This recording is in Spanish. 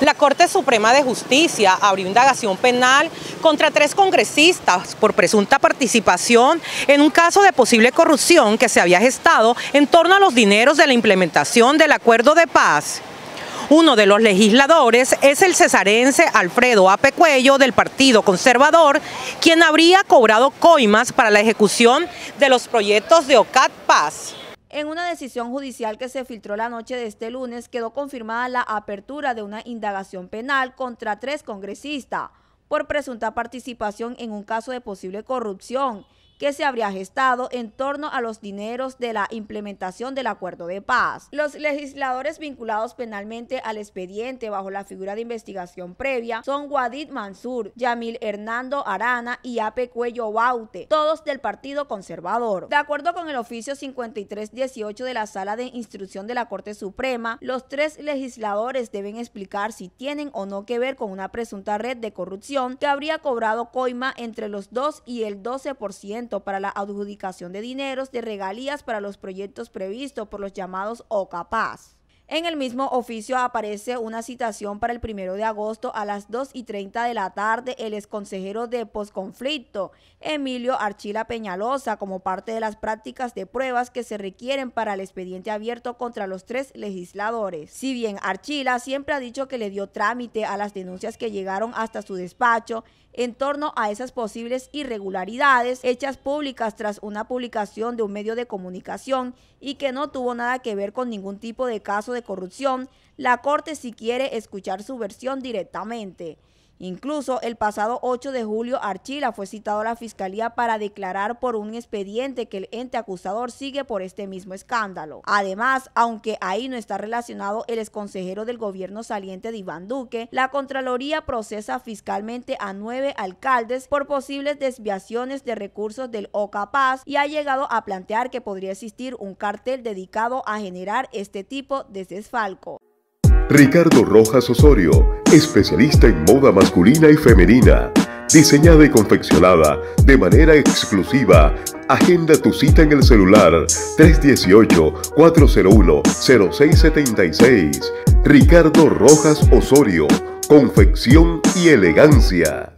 La Corte Suprema de Justicia abrió indagación penal contra tres congresistas por presunta participación en un caso de posible corrupción que se había gestado en torno a los dineros de la implementación del acuerdo de paz. Uno de los legisladores es el cesarense Alfredo Apecuello del Partido Conservador, quien habría cobrado coimas para la ejecución de los proyectos de OCAT Paz. En una decisión judicial que se filtró la noche de este lunes, quedó confirmada la apertura de una indagación penal contra tres congresistas por presunta participación en un caso de posible corrupción que se habría gestado en torno a los dineros de la implementación del acuerdo de paz. Los legisladores vinculados penalmente al expediente bajo la figura de investigación previa son Wadid Mansur, Yamil Hernando Arana y Ape Cuello Baute, todos del Partido Conservador. De acuerdo con el oficio 5318 de la Sala de Instrucción de la Corte Suprema, los tres legisladores deben explicar si tienen o no que ver con una presunta red de corrupción que habría cobrado coima entre los 2 y el 12% para la adjudicación de dineros de regalías para los proyectos previstos por los llamados OCAPAS. En el mismo oficio aparece una citación para el primero de agosto a las 2 y 30 de la tarde el consejero de posconflicto, Emilio Archila Peñalosa, como parte de las prácticas de pruebas que se requieren para el expediente abierto contra los tres legisladores. Si bien Archila siempre ha dicho que le dio trámite a las denuncias que llegaron hasta su despacho en torno a esas posibles irregularidades hechas públicas tras una publicación de un medio de comunicación y que no tuvo nada que ver con ningún tipo de caso de corrupción, la Corte si quiere escuchar su versión directamente. Incluso el pasado 8 de julio, Archila fue citado a la fiscalía para declarar por un expediente que el ente acusador sigue por este mismo escándalo. Además, aunque ahí no está relacionado el exconsejero del gobierno saliente de Iván Duque, la Contraloría procesa fiscalmente a nueve alcaldes por posibles desviaciones de recursos del OCAPAS y ha llegado a plantear que podría existir un cartel dedicado a generar este tipo de desfalco. Ricardo Rojas Osorio, especialista en moda masculina y femenina. Diseñada y confeccionada de manera exclusiva. Agenda tu cita en el celular 318-401-0676. Ricardo Rojas Osorio, confección y elegancia.